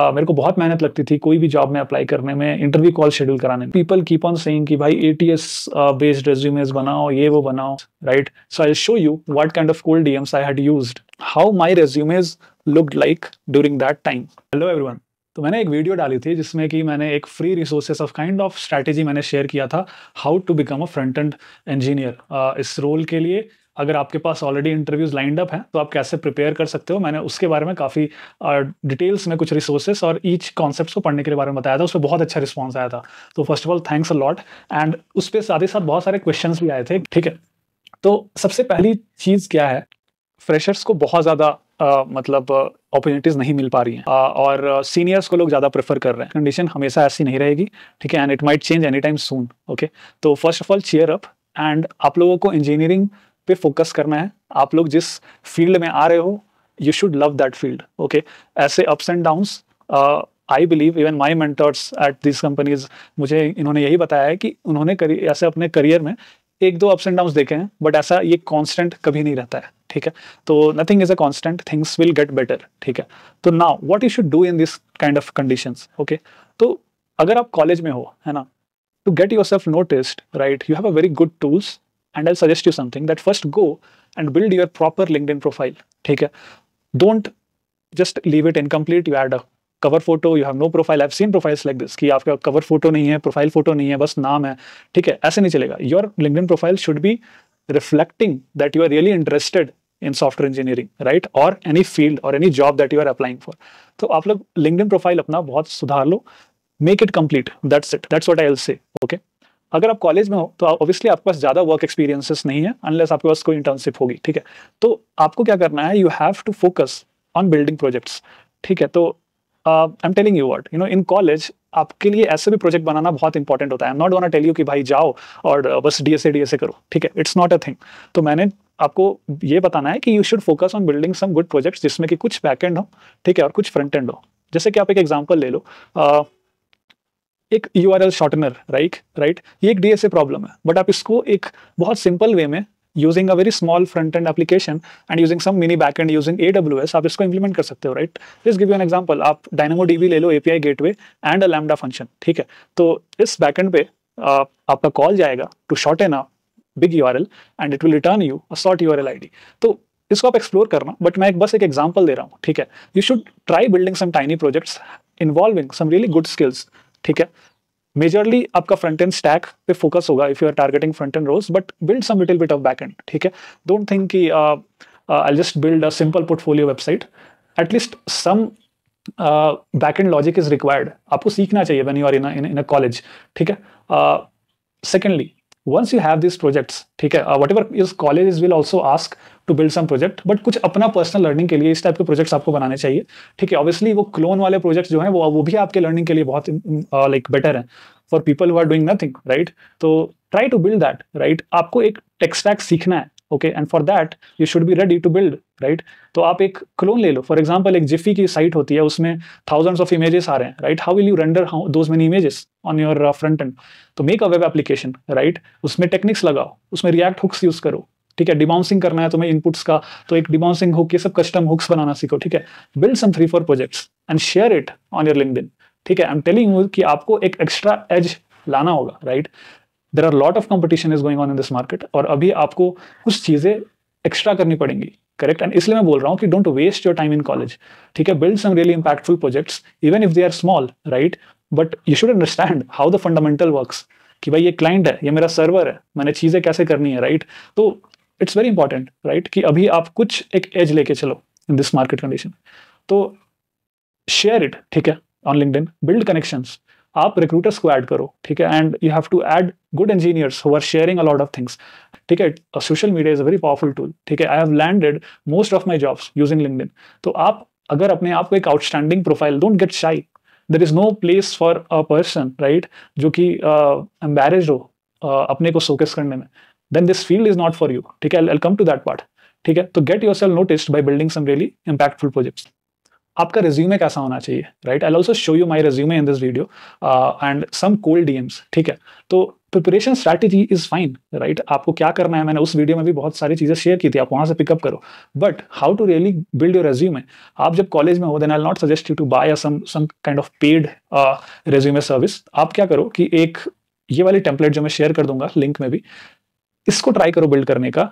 आ, मेरे को बहुत मेहनत लगती थी कोई भी जॉब में अप्लाई करने में इंटरव्यू कॉल शेड्यूल कराने में पीपल कीप ऑन सेइंग कि भाई एटीएस बेस्ड रेज्यूमेस बनाओ ये वो बनाओ right so I show you what kind of cold DMs I had used how my resumes looked like during that time hello everyone तो मैंने एक वीडियो डाली थी जिसमें कि मैंने एक free resources of kind of strategy मैंने शेयर किया था how to become a front end engineer इस रोल के लिए अगर आपके पास ऑलरेडी इंटरव्यूज लाइंड अप हैं तो आप कैसे प्रिपेयर कर सकते हो मैंने उसके बारे में काफ़ी डिटेल्स में कुछ रिसोर्सेस और ईच कॉन्सेप्ट को पढ़ने के बारे में बताया था उसमें बहुत अच्छा रिस्पॉन्स आया था तो first of all thanks a lot and उस पर साथ ही साथ बहुत सारे क्वेश्चन भी आए थे ठीक है तो सबसे पहली चीज़ क्या है फ्रेशर्स को बहुत ज़्यादा Uh, मतलब अपॉर्चुनिटीज़ नहीं मिल पा रही हैं uh, और सीनियर्स uh, को लोग ज़्यादा प्रेफर कर रहे हैं कंडीशन हमेशा ऐसी नहीं रहेगी ठीक है and it might change any time soon okay तो first of all cheer up and आप लोगों को इंजीनियरिंग पे फोकस करना है आप लोग जिस फील्ड में आ रहे हो you should love that field okay ऐसे ups and downs I believe even my mentors at this companies मुझे इन्होंने यही बताया है कि उन्होंने ऐसे अपने करियर में एक दो अप्स एंड डाउन्स देखे हैं बट ऐसा ये कॉन्स्टेंट कभी नहीं रहता है ठीक है तो nothing is a constant things will get better ठीक है तो now what you should do in this kind of condition okay तो अगर आप कॉलेज में हो है ना to get yourself noticed right you have a very good tools and I suggest you something that first go and build your proper proper in profile ठीक है don't just leave it incomplete you add a cover photo you have no profile I seen profiles like this कि आपका cover photo नहीं है profile photo नहीं है बस नाम है ठीक है ऐसे नहीं चलेगा your linked profile should be reflecting that you are really interested in software engineering right और एनी फील्ड और any job that you are applying for तो आप लोग लिंकड प्रोफाइल अपना बहुत सुधार लो make it complete that's it that's what I'll say okay अगर आप कॉलेज में हो तो आप ऑब्वियसली आपके पास ज़्यादा वर्क एक्सपीरियंसेस नहीं है अनलेस आपके पास कोई इंटर्नशिप होगी ठीक है तो आपको क्या करना है you have to focus on building projects ठीक है तो I am telling you word you know in college आपके लिए ऐसे भी प्रोजेक्ट बनाना बहुत इंपॉर्टेंट होता है am not want tell you कि भाई जाओ और uh, बस D S A D S A करो ठीक है इट्स नॉट अ थिंग तो मैंने आपको ये बताना है कि you should focus on building some good projects जिसमें कि कुछ बैक एंड हो ठीक है और कुछ फ्रंट एंड हो जैसे कि आप एक एग्जाम्पल ले लो uh, एक U R L shortener right right ये एक डीएसए प्रॉब्लम है बट आप इसको एक बहुत सिंपल वे में using a very small front end application and using some mini back end using A W S आप इसको इंप्लीमेंट कर सकते हो right just give you an example आप डायनामो डीवी ले लो API way and a lambda function ठीक है तो इस एंड पे आप, आपका कॉल जाएगा to shortener a big U R L and it will return you a short U R L I D तो इसको आप एक्सप्लोर करना बट मैं एक बस एक एग्जाम्पल दे रहा हूँ ठीक है you should try building some tiny projects involving some really good skills ठीक है मेजरली आपका फ्रंट एंड स्टैक पे फोकस होगा if you are targeting front end roles but build some little bit of back end ठीक है don't think कि I just build a simple portfolio website at least some back end logic is required आपको सीखना चाहिए when you are in in a college ठीक है secondly uh, once you have this projects ठीक है whatever is college will also ask to build some project but कुछ अपना personal learning के लिए इस टाइप के प्रोजेक्ट्स आपको बनाने चाहिए ठीक है ऑब्वियसली वो क्लोन वाले प्रोजेक्ट्स जो हैं वो वो भी आपके लर्निंग के लिए बहुत लाइक बेटर है for people who are doing nothing right तो try to build that right आपको एक टेक्सटैक सीखना है okay and for that you should be ready to build right तो आप एक क्लोन ले लो फॉर एग्जाम्पल एक जिफी की साइट होती है उसमें थाउजेंड्स ऑफ इमेजेस आ रहे हैं right how will you render those many images on your front end तो make a web application right उसमें टेक्निक्स लगाओ उसमें रिएक्ट हुक्स यूज करो ठीक है डिबाउंसिंग करना है तुम्हें इनपुट्स का तो एक डिबाउंसिंग हुक ये सब कस्टम हुक्स बनाना सीखो ठीक है build some three four projects and share it on your link ठीक है आई एम टेलिंग यू कि आपको एक एक्स्ट्रा एज लाना होगा right there are lot of competition is going on in this market और अभी आपको कुछ चीज़ें एक्स्ट्रा करनी पड़ेंगी करेक्ट एंड इसलिए मैं बोल रहा हूँ कि don't waste your time in college ठीक है build some really impactful projects even if they are small right but you should understand how the fundamental work कि भाई ये क्लाइंट है ये मेरा सर्वर है मैंने चीज़ें कैसे करनी है राइट तो इट्स वेरी इंपॉर्टेंट राइट कि अभी आप कुछ एक एज लेके चलो इन दिस मार्केट कंडीशन तो शेयर इट ठीक है ऑन लिंकड बिल्ड कनेक्शंस आप रिक्रूटर्स को ऐड करो ठीक है and you have to add good engineers who are sharing a lot of things ठीक है social media is a very powerful tool ठीक है I have landed most of my jobs using linked तो आप अगर अपने आप को एक outstanding profile don't get shy there is no place for a person right जो कि एम्बेरेज uh, हो uh, अपने को शोकेस करने में then this field is not for you ठीक है कम टू दैट पार्ट ठीक है तो get yourself noticed by building some really impactful projects आपका रिज्यूमे कैसा होना चाहिए right I also show you my resume in this video and some cold DMs ठीक है तो preparation strategy is fine right आपको क्या करना है मैंने उस वीडियो में भी बहुत सारी चीज़ें शेयर की थी आप वहां से पिकअप करो but how to really build your resume आप जब कॉलेज में हो then I not suggest you to buy kind of paid resume service आप क्या करो कि एक ये वाली टेम्पलेट जो मैं शेयर कर दूंगा लिंक में भी इसको ट्राई करो बिल्ड करने का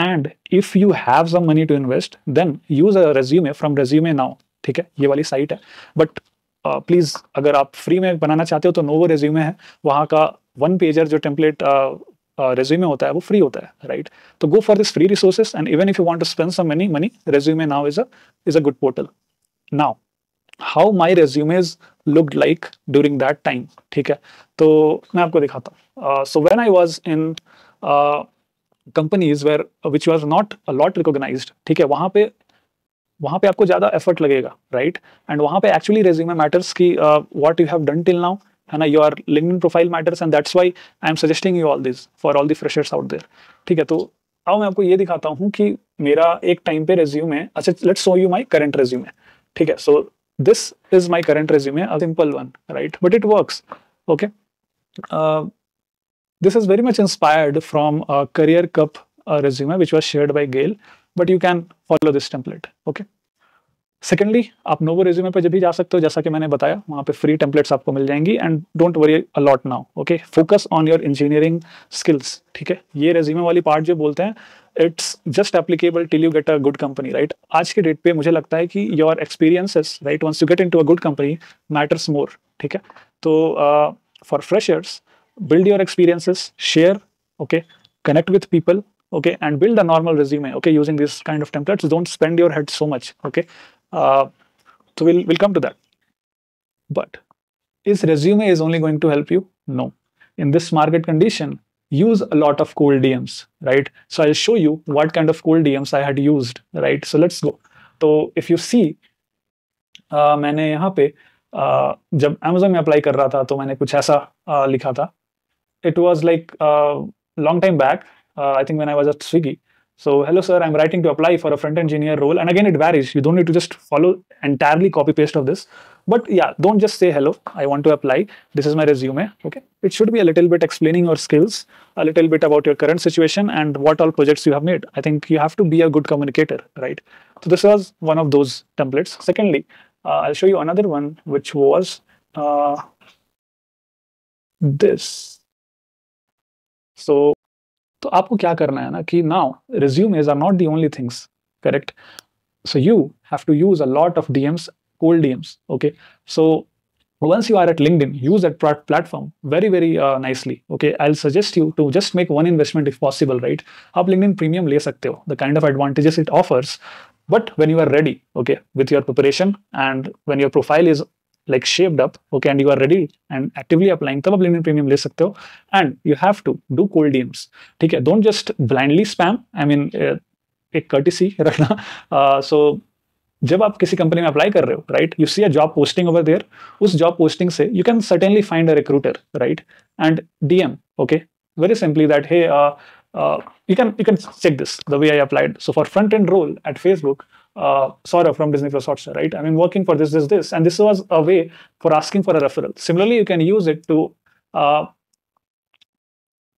and if you have some money to invest then use a resume from resume now ठीक है ये वाली साइट है बट प्लीज़ अगर आप फ्री में बनाना चाहते हो तो नोवो रेज्यूमे है वहाँ का वन पेजर जो टेम्पलेट रेज्यूमे होता है वो फ्री होता है राइट तो go for this free resources and even if you want to spend some money money resume now is a is a good portal now how my resumes look like during that time ठीक है तो मैं आपको दिखाता हूँ so when I was in companies were which was not lot recognize ठीक है वहाँ पे वहाँ पे आपको ज़्यादा एफर्ट लगेगा राइट एंड वहाँ पे एक्चुअली रेज्यूमे मैटर्स की what you have done till now है ना you your link profile matters and that's why I am suggesting you all this for all the freshers out there ठीक है तो अब मैं आपको ये दिखाता हूँ कि मेरा एक टाइम पे रेज्यूम है अच्छा let's show you my current resume है ठीक है so this is my current resume है simple one right but it work okay this is very much inspired from CareerCup resume which was which by Gayle but you can follow this template okay secondly आप Novo resume पर जब भी जा सकते हो जैसा कि मैंने बताया वहाँ पे फ्री टेम्पलेट्स आपको मिल जाएंगी and don't worry a lot now okay focus on your engineering skills ठीक है ये रेज्यूमे वाली पार्ट जो बोलते हैं it's just applicable till you get a good company right आज के डेट पे मुझे लगता है कि your experiences right once you get in to a good company matters more ठीक है तो for freshers build your experiences share okay connect with people okay and build a normal resume okay using this kind of templates don't spend your head so much okay uh, so we'll we'll come to that but is resume is only going to help you no in this market condition use a lot of cool dms right so i'll show you what kind of cool dms i had used right so let's go so if you see uh, मैंने यहाँ पे uh, जब Amazon में apply कर रहा था तो मैंने कुछ ऐसा uh, लिखा था it was like long time uh, I think when I was at Swiggy. So, hello sir, I'm writing to apply for a front engineer role. And again, it varies. You don't need to just follow entirely copy paste of this. But yeah, don't just say hello, I want to apply. This is my resume. Okay. It should be a little bit explaining your skills, a little bit about your current situation and what all projects you have made. I think you have to be a good communicator, right? So this was one of those templates. Secondly, uh, I'll show you another one, which was uh, this. So तो आपको क्या करना है ना कि now resumes are not the only things correct so you have to use a lot of dms cold dms okay so once you are at linkedin use that platform very very uh, nicely okay i'll suggest you to just make one investment if possible right up linkedin premium le sakte ho, the kind of advantages it offers but when you are ready okay with your preparation and when your profile is like shaped up okay and you are ready and actively applying तब आप LinkedIn premium ले सकते and you have to do cold DMs ठीक है don't just blindly spam I mean a uh, courtesy. Courtesy uh, so, जब आप किसी company में अप्लाई कर रहे हो right you see a job posting over there उस जॉब पोस्टिंग से you can certainly find a recruiter right and DM okay very simply that hey uh, you can you can check this the way i applied so for front end role at facebook uh, Sora from Disney Plus Hotstar, right? I mean, working for this, this, this. And this was a way for asking for a referral. Similarly, you can use it to uh,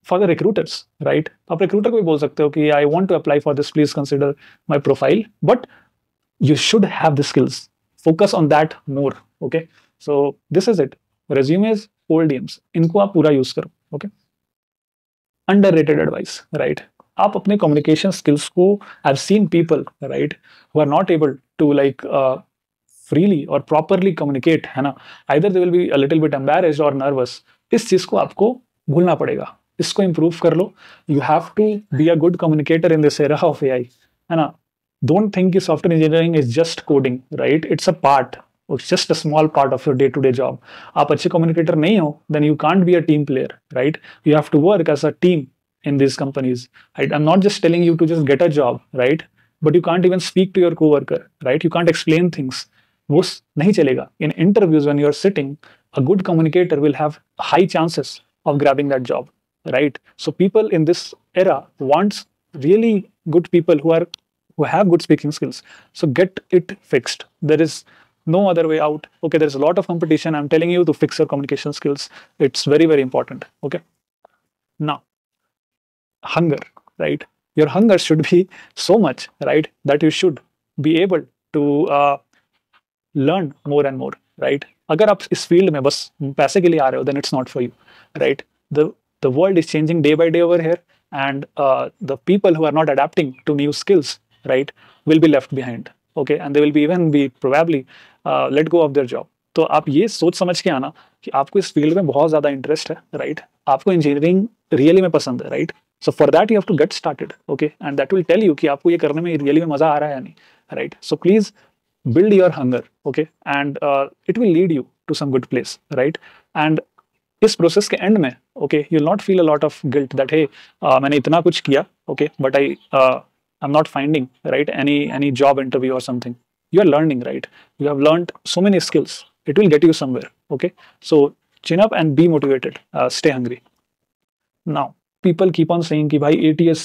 for the recruiters, right? आप recruiter can भी बोल I want to apply for this, please consider my profile. But you should have the skills. Focus on that more, okay? So this is it. Resumes, old DMs. Inko आप pura use karo. okay? Underrated advice, right? आप अपने communication skills को I seen people right who are not able to like freely और properly communicate है ना either they will be little bit embarrassed और nervous इस चीज़ को आपको भूलना पड़ेगा इसको इम्प्रूव कर लो you have to be a good communicator in this era of A I है ना डोंट थिंक कि software engineering is just coding right it's a part it's just a small part of your day to day job आप अच्छे communicator नहीं हो then you can't be a team player right you have to work as a team in these companies. I'm not just telling you to just get a job, right? But you can't even speak to your coworker, right? You can't explain things. वो नहीं चलेगा in interviews when you are sitting a good communicator will have high chances of grabbing that job right so people in this era wants really good people who who have good speaking skills. So get it fixed. There is no other way out. Okay, there's a lot of competition. I'm telling you to fix your communication skills. It's very, very important. Okay. Now, hunger, right? Your hunger should be so much, right, that you should be able to uh, learn more and more, right? अगर आप इस field में बस पैसे के लिए आ रहे हो then it's not for you right the the world is changing day by day over here and uh, the people who are not adapting to new skills right will be left behind okay and they will be even be probably uh, let go of their job तो आप ये सोच समझ के आना कि आपको इस फील्ड में बहुत ज़्यादा इंटरेस्ट है right? आपको इंजीनियरिंग रियली में पसंद है right? So for that you have to get started, okay? And that will tell you that you are really enjoying it. Right? So please build your hunger, okay? And uh, it will lead you to some good place, right? And this process ke end, mein, okay, you'll not feel a lot of guilt that hey, I have done so okay? But I uh, I'm not finding right any any job interview or something. You are learning, right? You have learned so many skills. It will get you somewhere, okay? So chin up and be motivated. Uh, stay hungry. Now. People keep on saying कि भाई ATS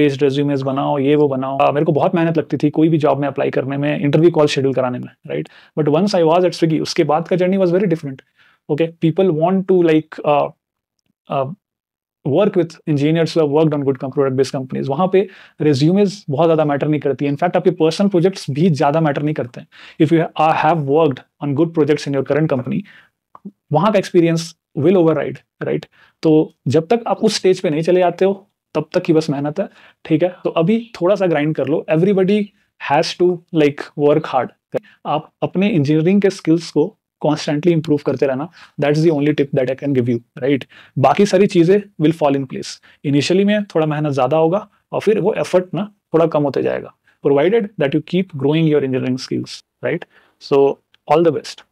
based resumes बनाओ ये वो बनाओ uh, मेरे को बहुत मेहनत लगती थी कोई भी जॉब में अप्लाई करने में इंटरव्यू कॉल शेड्यूल कराने में right but once I was at Swiggy उसके बाद का journey was very different okay people want to like work with engineers work on good product based companies वहाँ पे रेज्यूमेज बहुत ज़्यादा मैटर नहीं करती है इनफैक्ट आपके पर्सनल प्रोजेक्ट्स भी ज़्यादा मैटर नहीं करते हैं if you have worked on good projects in your current company वहाँ का एक्सपीरियंस विल ओवरराइड राइट तो जब तक आप उस स्टेज पे नहीं चले जाते हो तब तक ही बस मेहनत है ठीक है तो अभी थोड़ा सा ग्राइंड कर लो everybody has to like work hard आप अपने इंजीनियरिंग के स्किल्स को कॉन्स्टेंटली इंप्रूव करते रहना that is the only tip that I can give you right बाकी सारी चीज़ें will fall in place initially में थोड़ा मेहनत ज़्यादा होगा और फिर वो एफर्ट ना थोड़ा कम होते जाएगा provided that you keep growing your engineering skills right so all the best